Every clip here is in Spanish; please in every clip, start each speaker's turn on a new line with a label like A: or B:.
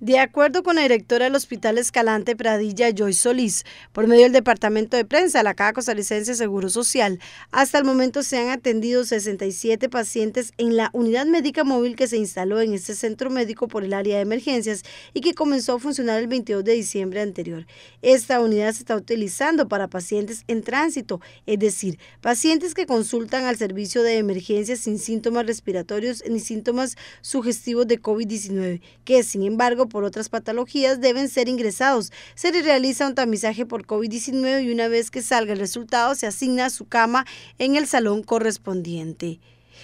A: De acuerdo con la directora del Hospital Escalante Pradilla, joy Solís, por medio del Departamento de Prensa la Caja Costarricense de Seguro Social, hasta el momento se han atendido 67 pacientes en la unidad médica móvil que se instaló en este centro médico por el área de emergencias y que comenzó a funcionar el 22 de diciembre anterior. Esta unidad se está utilizando para pacientes en tránsito, es decir, pacientes que consultan al servicio de emergencias sin síntomas respiratorios ni síntomas sugestivos de COVID-19, que sin embargo por otras patologías deben ser ingresados. Se le realiza un tamizaje por COVID-19 y una vez que salga el resultado se asigna su cama en el salón correspondiente.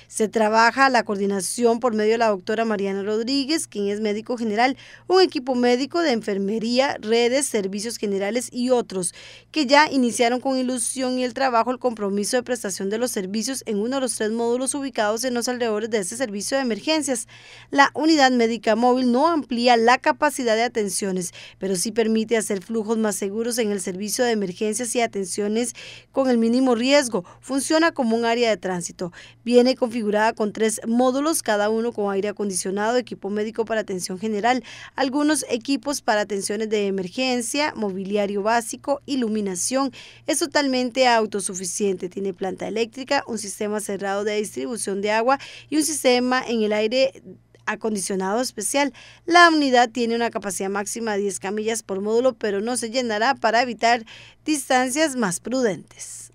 A: Se trabaja la coordinación por medio de la doctora Mariana Rodríguez, quien es médico general, un equipo médico de enfermería, redes, servicios generales y otros, que ya iniciaron con ilusión y el trabajo el compromiso de prestación de los servicios en uno de los tres módulos ubicados en los alrededores de ese servicio de emergencias. La unidad médica móvil no amplía la capacidad de atenciones, pero sí permite hacer flujos más seguros en el servicio de emergencias y atenciones con el mínimo riesgo. Funciona como un área de tránsito. Viene configurada con tres módulos, cada uno con aire acondicionado, equipo médico para atención general, algunos equipos para atenciones de emergencia, mobiliario básico, iluminación. Es totalmente autosuficiente, tiene planta eléctrica, un sistema cerrado de distribución de agua y un sistema en el aire acondicionado especial. La unidad tiene una capacidad máxima de 10 camillas por módulo, pero no se llenará para evitar distancias más prudentes.